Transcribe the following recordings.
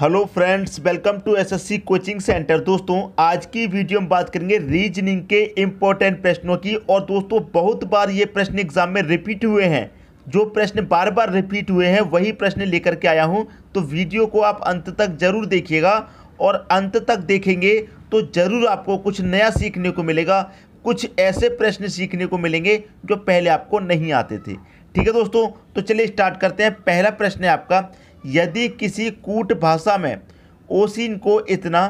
hello friends welcome to SSC coaching centre दोस्तों आज की वीडियो में बात करेंगे रीजनिंग के इम्पोर्टेंट प्रश्नों की और दोस्तों बहुत बार ये प्रश्न एग्जाम में रिपीट हुए हैं जो प्रश्न बार बार रिपीट हुए हैं वही प्रश्न लेकर के आया हूँ तो वीडियो को आप अंत तक जरूर देखिएगा और अंत तक देखेंगे तो ज़रूर आपको कुछ नया सीखने को मिलेगा कुछ ऐसे प्रश्न सीखने को मिलेंगे जो पहले आपको नहीं आते थे ठीक है दोस्तों तो चलिए स्टार्ट करते हैं पहला प्रश्न है आपका यदि किसी कूट भाषा में ओसिन को इतना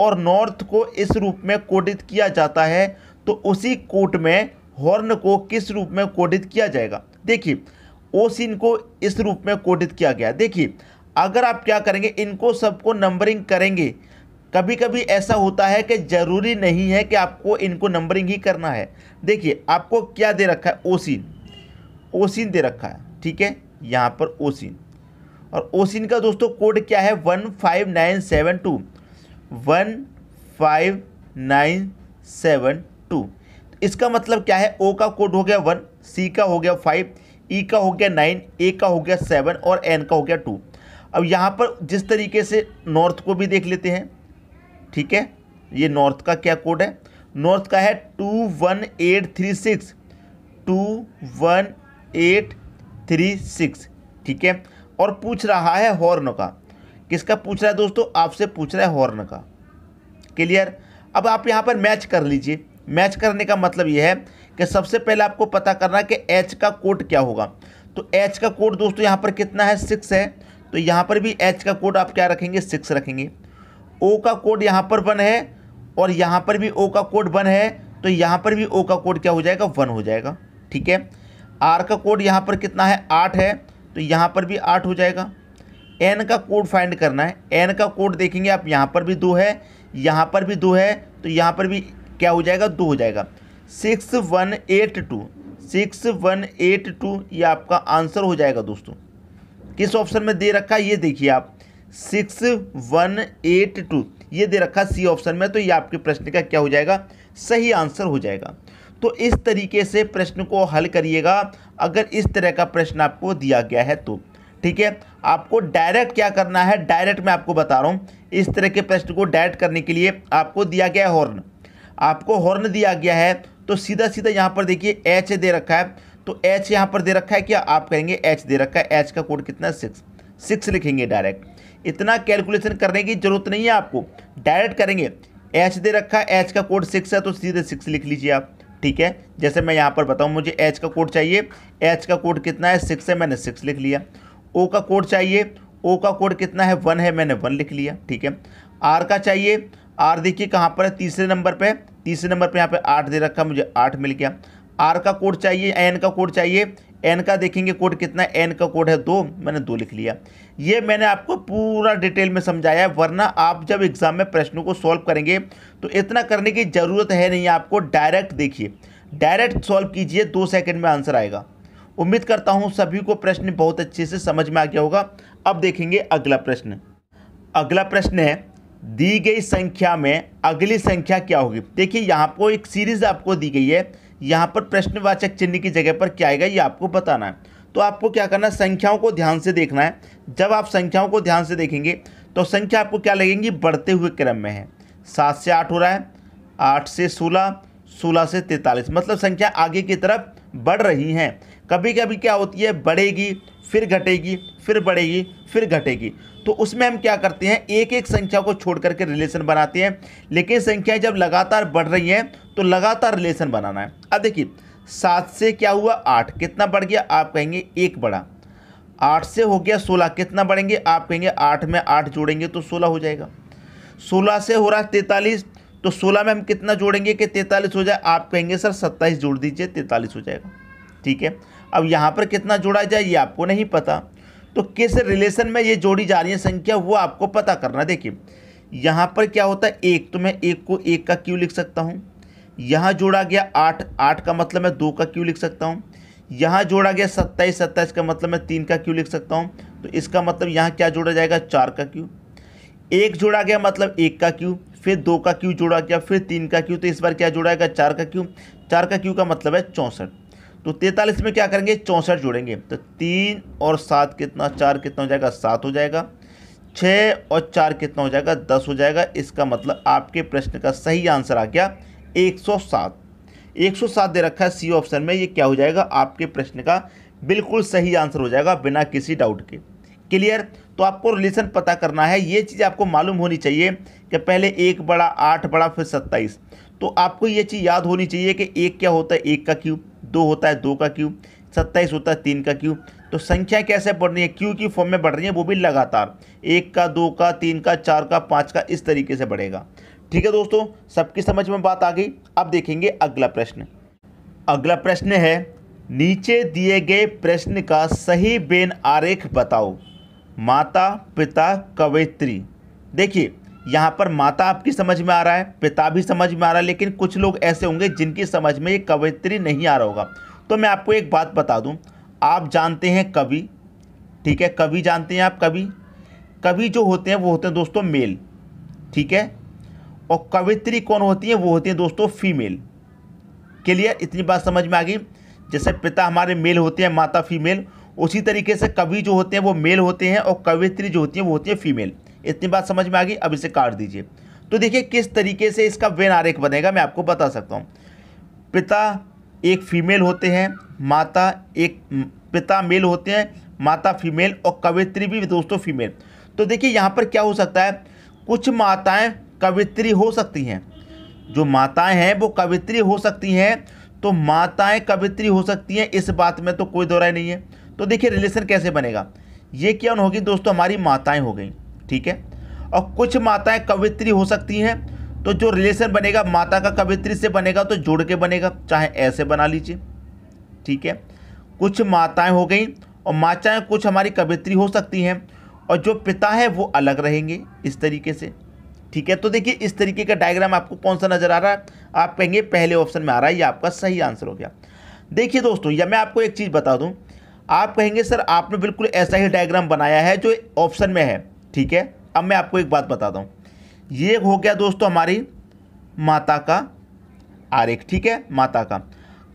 और नॉर्थ को इस रूप में कोडित किया जाता है तो उसी कूट में हॉर्न को किस रूप में कोडित किया जाएगा देखिए ओसिन को इस रूप में कोडित किया गया देखिए अगर आप क्या करेंगे इनको सबको नंबरिंग करेंगे कभी कभी ऐसा होता है कि ज़रूरी नहीं है कि आपको इनको नंबरिंग ही करना है देखिए आपको क्या दे रखा है ओसिन ओसिन दे रखा है ठीक है यहाँ पर ओसिन और ओसिन का दोस्तों कोड क्या है one five nine seven two one five nine seven two इसका मतलब क्या है ओ का कोड हो गया वन सी का हो गया फाइव ई e का हो गया नाइन ए का हो गया सेवन और एन का हो गया टू अब यहाँ पर जिस तरीके से नॉर्थ को भी देख लेते हैं ठीक है ये नॉर्थ का क्या कोड है नॉर्थ का है two one eight three six two one eight three six ठीक है और पूछ रहा है हॉर्न का किसका पूछ रहा है दोस्तों आपसे पूछ रहा है हॉर्न का क्लियर अब आप यहाँ पर मैच कर लीजिए मैच करने का मतलब यह है कि सबसे पहले आपको पता करना है कि एच का कोड क्या होगा तो एच का कोड दोस्तों यहाँ पर कितना है सिक्स है तो यहाँ पर भी एच का कोड आप क्या रखेंगे सिक्स रखेंगे ओ का कोड यहाँ पर वन है और यहाँ पर भी ओ का कोड वन है तो यहाँ पर भी ओ का कोड क्या हो जाएगा वन हो जाएगा ठीक है आर का कोड यहाँ पर कितना है आठ है तो यहाँ पर भी आठ हो जाएगा एन का कोड फाइंड करना है एन का कोड देखेंगे आप यहाँ पर भी दो है यहाँ पर भी दो है तो यहाँ पर भी क्या हो जाएगा दो हो जाएगा six one eight two six one eight two ये आपका आंसर हो जाएगा दोस्तों किस ऑप्शन में दे रखा है ये देखिए आप सिक्स वन एट टू ये दे रखा सी ऑप्शन में तो ये आपके प्रश्न का क्या हो जाएगा सही आंसर हो जाएगा तो इस तरीके से प्रश्न को हल करिएगा अगर इस तरह का प्रश्न आपको दिया गया है तो ठीक है आपको डायरेक्ट क्या करना है डायरेक्ट मैं आपको बता रहा हूँ इस तरह के प्रश्न को डायरेक्ट करने के लिए आपको दिया गया है हॉर्न आपको हॉर्न दिया गया है तो सीधा सीधा यहाँ पर देखिए एच दे रखा है तो एच यहाँ पर दे रखा है क्या आप कहेंगे एच दे रखा है एच का कोड कितना है सिक्स सिक्स लिखेंगे डायरेक्ट इतना कैलकुलेशन करने की ज़रूरत नहीं है आपको डायरेक्ट करेंगे एच दे रखा है एच का कोड सिक्स है तो सीधे सिक्स लिख लीजिए आप ठीक है जैसे मैं यहाँ पर बताऊँ मुझे एच का कोड चाहिए एच का कोड कितना है सिक्स है मैंने सिक्स लिख लिया ओ का कोड चाहिए ओ का कोड कितना है वन है मैंने वन लिख लिया ठीक है आर का चाहिए आर देखिए कहाँ पर है तीसरे नंबर पर तीसरे नंबर पर यहाँ पर आठ दे रखा मुझे आठ मिल गया आर का कोड चाहिए एन का कोड चाहिए एन का देखेंगे कोड कितना एन का कोड है दो मैंने दो लिख लिया ये मैंने आपको पूरा डिटेल में समझाया है वरना आप जब एग्ज़ाम में प्रश्नों को सॉल्व करेंगे तो इतना करने की ज़रूरत है नहीं आपको डायरेक्ट देखिए डायरेक्ट सॉल्व कीजिए दो सेकेंड में आंसर आएगा उम्मीद करता हूँ सभी को प्रश्न बहुत अच्छे से समझ में आ गया होगा अब देखेंगे अगला प्रश्न अगला प्रश्न है दी गई संख्या में अगली संख्या क्या होगी देखिए यहाँ पर एक सीरीज़ आपको दी गई है यहाँ पर प्रश्नवाचक चिन्ह की जगह पर क्या आएगा ये आपको बताना है तो आपको क्या करना है संख्याओं को ध्यान से देखना है जब आप संख्याओं को ध्यान से देखेंगे तो संख्या आपको क्या लगेंगी बढ़ते हुए क्रम में है सात से आठ हो रहा है आठ से सोलह सोलह से तैंतालीस मतलब संख्या आगे की तरफ बढ़ रही हैं कभी कभी क्या होती है बढ़ेगी फिर घटेगी फिर बढ़ेगी फिर घटेगी तो उसमें हम क्या करते हैं एक एक संख्या को छोड़ करके रिलेशन बनाते हैं लेकिन संख्याएं जब लगातार बढ़ रही हैं तो लगातार रिलेशन बनाना है अब देखिए सात से क्या हुआ आठ कितना बढ़ गया आप कहेंगे एक बढ़ा आठ से हो गया सोलह कितना बढ़ेंगे आप कहेंगे आठ में आठ जोड़ेंगे तो सोलह हो जाएगा सोलह से हो रहा है तैंतालीस तो सोलह में हम कितना जोड़ेंगे कि तैंतालीस हो जाए आप कहेंगे सर सत्ताईस जोड़ दीजिए तैंतालीस हो जाएगा ठीक है अब यहाँ पर कितना जोड़ा जाए ये आपको नहीं पता तो किस रिलेशन में ये जोड़ी जा रही है संख्या वो आपको पता करना देखिए यहाँ पर क्या होता है एक तो मैं एक को एक का क्यों लिख सकता हूँ यहाँ जोड़ा गया आठ आठ का मतलब मैं दो का क्यों लिख सकता हूँ यहाँ जोड़ा गया सत्ताईस सत्ताईस का मतलब मैं तीन का क्यों लिख सकता हूँ तो इसका मतलब यहाँ क्या जोड़ा जाएगा चार का क्यू एक जोड़ा गया मतलब एक का क्यों फिर दो का क्यू जोड़ा गया फिर तीन का क्यू तो इस बार क्या जोड़ा गया चार का क्यू चार का क्यू का मतलब है चौंसठ तो तैंतालीस में क्या करेंगे चौंसठ जोड़ेंगे तो तीन और सात कितना चार कितना हो जाएगा सात हो जाएगा छः और चार कितना हो जाएगा दस हो जाएगा इसका मतलब आपके प्रश्न का सही आंसर आ गया एक सौ सात एक सौ सात दे रखा है सी ऑप्शन में ये क्या हो जाएगा आपके प्रश्न का बिल्कुल सही आंसर हो जाएगा बिना किसी डाउट के क्लियर तो आपको रिलेशन पता करना है ये चीज़ आपको मालूम होनी चाहिए कि पहले एक बड़ा आठ बड़ा फिर सत्ताईस तो आपको ये चीज़ याद होनी चाहिए कि एक क्या होता है एक का क्यूब दो होता है दो का क्यूब सत्ताईस होता है तीन का क्यूब तो संख्या कैसे बढ़ रही है क्यू की फॉर्म में बढ़ रही है वो भी लगातार एक का दो का तीन का चार का पाँच का इस तरीके से बढ़ेगा ठीक है दोस्तों सबकी समझ में बात आ गई अब देखेंगे अगला प्रश्न अगला प्रश्न है नीचे दिए गए प्रश्न का सही बेन आरेख बताओ माता पिता कवयित्री देखिए यहाँ पर माता आपकी समझ में आ रहा है पिता भी समझ में आ रहा है लेकिन कुछ लोग ऐसे होंगे जिनकी समझ में ये कवयत्री नहीं आ रहा होगा तो मैं आपको एक बात बता दूँ आप जानते हैं कवि ठीक है कवि जानते हैं आप कवि कवि जो होते हैं वो होते हैं दोस्तों मेल ठीक है और कवित्री कौन होती है वो होती है दोस्तों फीमेल क्लियर इतनी बात समझ में आ गई जैसे पिता हमारे मेल होते हैं माता फीमेल उसी तरीके से कवि जो होते हैं वो मेल होते हैं और कवित्री जो होती हैं वो होती है फीमेल इतनी बात समझ में आ गई अब इसे काट दीजिए तो देखिए किस तरीके से इसका वेन आरेख बनेगा मैं आपको बता सकता हूँ पिता एक फीमेल होते हैं माता एक पिता मेल होते हैं माता फीमेल और कवित्री भी दोस्तों फीमेल तो देखिए यहाँ पर क्या हो सकता है कुछ माताएं कवित्री हो सकती हैं जो माताएं हैं वो कवित्री हो सकती हैं तो माताएं कवित्री हो सकती हैं इस बात में तो कोई दोराय नहीं है तो देखिए रिलेशन कैसे बनेगा ये क्या होगी दोस्तों हमारी माताएँ हो गई ठीक है और कुछ माताएँ कवित्री हो सकती हैं तो जो रिलेशन बनेगा माता का कवित्री से बनेगा तो जोड़ के बनेगा चाहे ऐसे बना लीजिए ठीक है कुछ माताएं हो गई और माचाएँ कुछ हमारी कवित्री हो सकती हैं और जो पिता है वो अलग रहेंगे इस तरीके से ठीक है तो देखिए इस तरीके का डायग्राम आपको कौन सा नज़र आ रहा है आप कहेंगे पहले ऑप्शन में आ रहा है ये आपका सही आंसर हो गया देखिए दोस्तों या मैं आपको एक चीज़ बता दूँ आप कहेंगे सर आपने बिल्कुल ऐसा ही डायग्राम बनाया है जो ऑप्शन में है ठीक है अब मैं आपको एक बात बताता हूँ ये हो गया दोस्तों हमारी माता का आरेख ठीक है माता का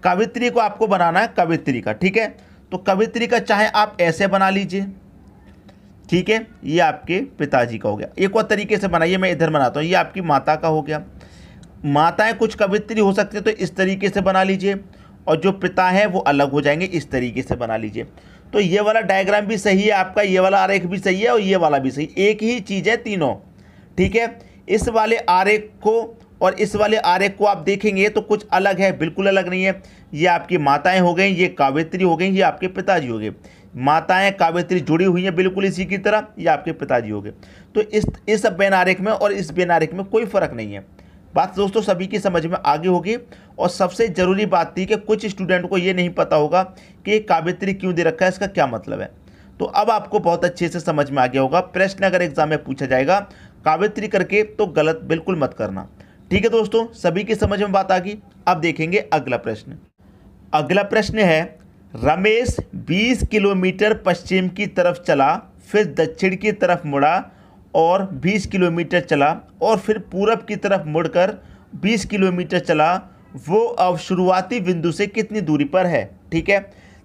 कवित्री को आपको बनाना है कवित्री का ठीक है तो कवित्री का चाहे आप ऐसे बना लीजिए ठीक है ये आपके पिताजी का हो गया एक और तरीके से बनाइए मैं इधर बनाता हूँ ये आपकी माता का हो गया माताएं कुछ कवित्री हो सकती है तो इस तरीके से बना लीजिए और जो पिता हैं वो अलग हो जाएंगे इस तरीके से बना लीजिए तो ये वाला डायग्राम भी सही है आपका ये वाला आरेख भी सही है और ये वाला भी सही एक ही चीज़ है तीनों ठीक है इस वाले आरेख को और इस वाले आरेख को आप देखेंगे तो कुछ अलग है बिल्कुल अलग नहीं है ये आपकी माताएं हो गई ये कावित्री हो गई ये आपके पिताजी हो गए माताएं कावित्री जुड़ी हुई हैं बिल्कुल इसी की तरह ये आपके पिताजी हो गए तो इस इस बेन आरेख में और इस बेन आरेख में कोई फ़र्क नहीं है बात दोस्तों सभी की समझ में आगे होगी और सबसे ज़रूरी बात थी कि कुछ स्टूडेंट को ये नहीं पता होगा कि कावित्री क्यों दे रखा है इसका क्या मतलब है तो अब आपको बहुत अच्छे से समझ में आ गया होगा प्रश्न अगर एग्जाम में पूछा जाएगा कावित्री करके तो गलत बिल्कुल मत करना ठीक है दोस्तों सभी की समझ में बात आ गई अब देखेंगे अगला प्रश्न अगला प्रश्न है रमेश 20 किलोमीटर पश्चिम की तरफ चला फिर दक्षिण की तरफ मुड़ा और 20 किलोमीटर चला और फिर पूरब की तरफ मुड़कर 20 किलोमीटर चला वो अब शुरुआती बिंदु से कितनी दूरी पर है ठीक है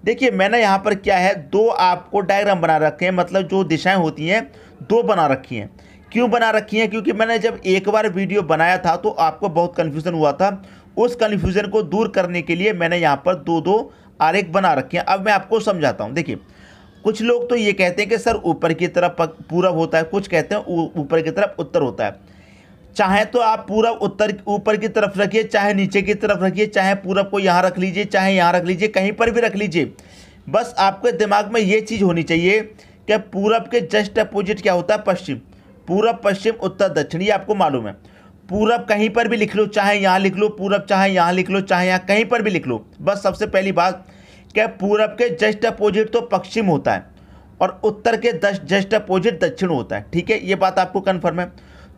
देखिए मैंने यहाँ पर क्या है दो आपको डायग्राम बना रखे हैं मतलब जो दिशाएं होती हैं दो बना रखी हैं क्यों बना रखी हैं क्योंकि मैंने जब एक बार वीडियो बनाया था तो आपको बहुत कन्फ्यूज़न हुआ था उस कन्फ्यूज़न को दूर करने के लिए मैंने यहाँ पर दो दो आरेख बना रखे हैं अब मैं आपको समझाता हूँ देखिए कुछ लोग तो ये कहते हैं कि सर ऊपर की तरफ पूरब होता है कुछ कहते हैं ऊपर की तरफ उत्तर होता है चाहे तो आप पूरब उत्तर ऊपर की तरफ रखिए चाहे नीचे की तरफ रखिए चाहे पूरब को यहाँ रख लीजिए चाहे यहाँ रख लीजिए कहीं पर भी रख लीजिए बस आपके दिमाग में ये चीज़ होनी चाहिए कि पूरब के जस्ट अपोजिट क्या होता है पश्चिम पूरब पश्चिम उत्तर दक्षिण ये आपको मालूम है पूरब कहीं पर भी लिख लो चाहे यहाँ लिख लो पूरब चाहे यहाँ लिख लो चाहे यहाँ कहीं पर भी लिख लो बस सबसे पहली बात क्या पूरब के जस्ट अपोजिट तो पश्चिम होता है और उत्तर के जस्ट अपोजिट दक्षिण होता है ठीक है ये बात आपको कन्फर्म है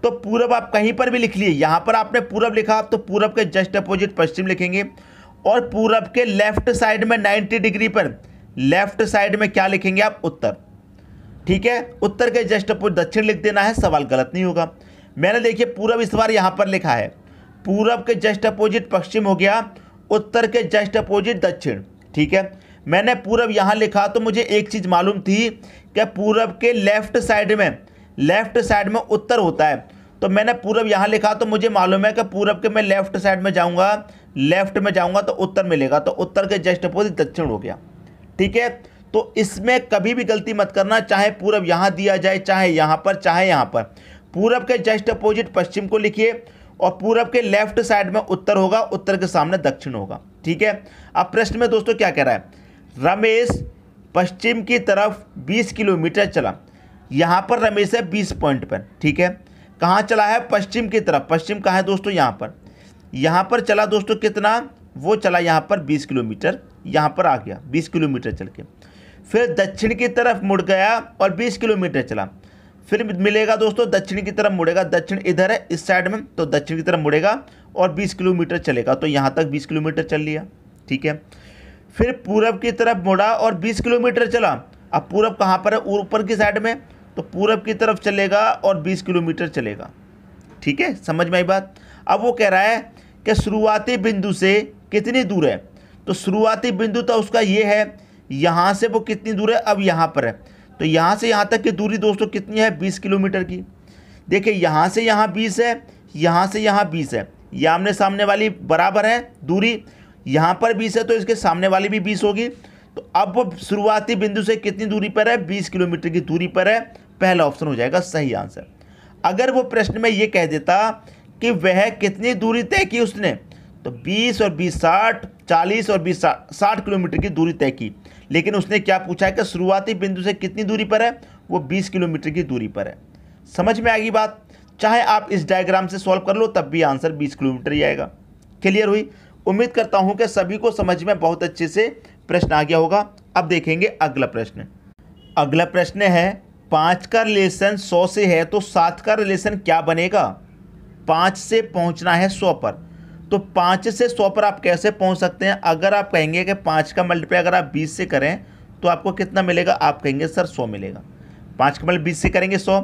तो पूरब आप कहीं पर भी लिख लिए यहाँ पर आपने पूरब लिखा आप तो पूरब के जस्ट अपोजिट पश्चिम लिखेंगे और पूरब के लेफ्ट साइड में 90 डिग्री पर लेफ्ट साइड में क्या लिखेंगे आप उत्तर ठीक है उत्तर के जस्ट अपोजिट दक्षिण लिख देना है सवाल गलत नहीं होगा मैंने देखिए पूरब इस बार यहाँ पर लिखा है पूरब के जस्ट अपोजिट पश्चिम हो गया उत्तर के जस्ट अपोजिट दक्षिण ठीक है मैंने पूरब यहाँ लिखा तो मुझे एक चीज़ मालूम थी कि पूरब के लेफ्ट साइड में लेफ्ट साइड में उत्तर होता है तो मैंने पूरब यहाँ लिखा तो मुझे मालूम है कि पूरब के मैं लेफ्ट साइड में जाऊँगा लेफ्ट में जाऊँगा तो उत्तर मिलेगा तो उत्तर के जस्ट अपोजिट दक्षिण हो गया ठीक है तो इसमें कभी भी गलती मत करना चाहे पूरब यहाँ दिया जाए चाहे यहाँ पर चाहे यहाँ पर पूरब के जस्ट अपोजिट पश्चिम को लिखिए और पूरब के लेफ्ट साइड में उत्तर होगा उत्तर के सामने दक्षिण होगा ठीक है अब प्रश्न में दोस्तों क्या कह रहा है रमेश पश्चिम की तरफ 20 किलोमीटर चला यहाँ पर रमेश है 20 पॉइंट पर ठीक है कहाँ चला है पश्चिम की तरफ पश्चिम कहाँ है दोस्तों यहाँ पर यहाँ पर चला दोस्तों कितना वो चला यहाँ पर 20 किलोमीटर यहाँ पर आ गया 20 किलोमीटर चल के फिर दक्षिण की तरफ मुड़ गया और 20 किलोमीटर चला फिर मिलेगा दोस्तों दक्षिण की तरफ मुड़ेगा दक्षिण इधर है इस साइड में तो दक्षिण की तरफ मुड़ेगा और 20 किलोमीटर चलेगा तो यहाँ तक 20 किलोमीटर चल लिया ठीक है फिर पूरब की तरफ मुड़ा और 20 किलोमीटर चला अब पूरब कहाँ पर है ऊपर की साइड में तो पूरब की तरफ चलेगा और बीस किलोमीटर चलेगा ठीक है समझ में आई बात अब वो कह रहा है कि शुरुआती बिंदु से कितनी दूर है तो शुरुआती बिंदु तो उसका ये है यहाँ से वो कितनी दूर है अब यहाँ पर है तो यहाँ से यहाँ तक की दूरी दोस्तों कितनी है बीस किलोमीटर की देखिए यहाँ से यहाँ बीस है यहाँ से यहाँ बीस है ये आमने सामने वाली बराबर है दूरी यहाँ पर बीस है तो इसके सामने वाली भी बीस होगी तो अब शुरुआती बिंदु से कितनी दूरी पर है बीस किलोमीटर की दूरी पर है पहला ऑप्शन हो जाएगा सही आंसर अगर वो प्रश्न में ये कह देता कि वह कितनी दूरी तय की उसने तो 20 और 20 60 40 और 20 60 किलोमीटर की दूरी तय की लेकिन उसने क्या पूछा है कि शुरुआती बिंदु से कितनी दूरी पर है वो 20 किलोमीटर की दूरी पर है समझ में आ गई बात चाहे आप इस डायग्राम से सॉल्व कर लो तब भी आंसर 20 किलोमीटर ही आएगा क्लियर हुई उम्मीद करता हूँ कि सभी को समझ में बहुत अच्छे से प्रश्न आ गया होगा अब देखेंगे अगला प्रश्न अगला प्रश्न है पाँच का रिलेशन सौ से है तो सात का रिलेशन क्या बनेगा पाँच से पहुँचना है सौ पर तो पाँच से सौ पर आप कैसे पहुँच सकते हैं अगर आप कहेंगे कि पाँच का मल्टीप्लाई अगर आप बीस से करें तो आपको कितना मिलेगा आप कहेंगे सर सौ मिलेगा पाँच का मल्टी बीस से करेंगे सौ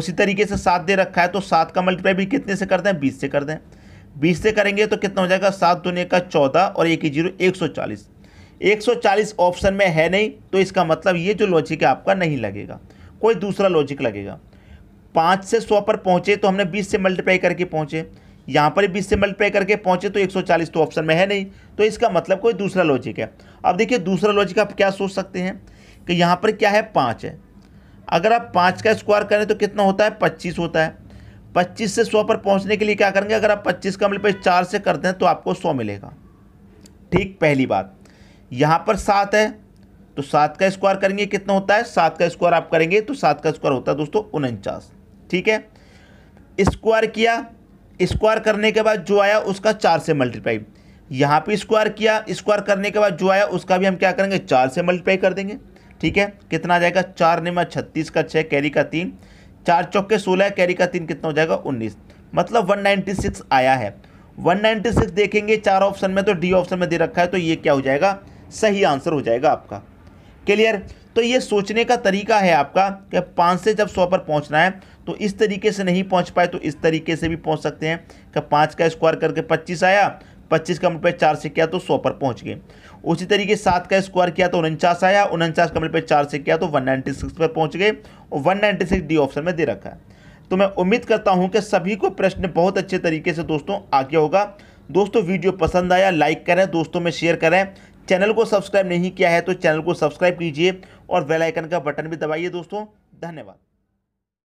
उसी तरीके से सात दे रखा है तो सात का मल्टीप्लाई भी कितने से कर दें बीस से कर दें बीस से करेंगे तो कितना हो जाएगा सात दुनिया का चौदह और एक ही जीरो एक सौ चालीस एक सौ चालीस ऑप्शन में है नहीं तो इसका मतलब ये जो लॉजिक है आपका नहीं लगेगा कोई दूसरा लॉजिक लगेगा पाँच से सौ पर पहुँचे तो हमने बीस से मल्टीप्लाई करके पहुँचे यहाँ पर बीस से मल्टीप्लाई करके पहुँचे तो 140 तो ऑप्शन में है नहीं तो इसका मतलब कोई दूसरा लॉजिक है अब देखिए दूसरा लॉजिक आप क्या सोच सकते हैं कि यहाँ पर क्या है पाँच है अगर आप पाँच का स्क्वायर करें तो कितना होता है पच्चीस होता है पच्चीस से सौ पर पहुँचने के लिए क्या करेंगे अगर आप पच्चीस का मल्टीप्लाई चार से करते हैं तो आपको सौ मिलेगा ठीक पहली बात यहाँ पर सात है तो सात का स्क्वायर करेंगे कितना होता है सात का स्क्वायर आप करेंगे तो सात का स्क्वायर होता है दोस्तों उनचास ठीक है स्क्वायर किया स्क्वायर करने के बाद जो आया उसका चार से मल्टीप्लाई यहाँ पे स्क्वायर किया स्क्वायर करने के बाद जो आया उसका भी हम क्या करेंगे चार से मल्टीप्लाई कर देंगे ठीक है कितना आ जाएगा चार निमा छत्तीस का छः कैरी का तीन चार चौके सोलह कैरी का तीन कितना हो जाएगा उन्नीस मतलब वन नाइन्टी सिक्स आया है वन नाइन्टी सिक्स देखेंगे चार ऑप्शन में तो डी ऑप्शन में दे रखा है तो ये क्या हो जाएगा सही आंसर हो जाएगा आपका क्लियर तो ये सोचने का तरीका है आपका कि पाँच से जब सौ पर पहुँचना है तो इस तरीके से नहीं पहुंच पाए तो इस तरीके से भी पहुंच सकते हैं कि पाँच का स्क्वायर करके पच्चीस आया पच्चीस का पर चार से किया तो सौ पर पहुंच गए उसी तरीके सात का स्क्वायर किया तो उनचास आया उनचास का पर चार से किया तो वन नाइन्टी सिक्स पर पहुँच गए और one ninety six D option में दे रखा है तो मैं उम्मीद करता हूँ कि सभी को प्रश्न बहुत अच्छे तरीके से दोस्तों आगे होगा दोस्तों वीडियो पसंद आया लाइक करें दोस्तों में शेयर करें चैनल को सब्सक्राइब नहीं किया है तो चैनल को सब्सक्राइब कीजिए और बेल आइकन का बटन भी दबाइए दोस्तों धन्यवाद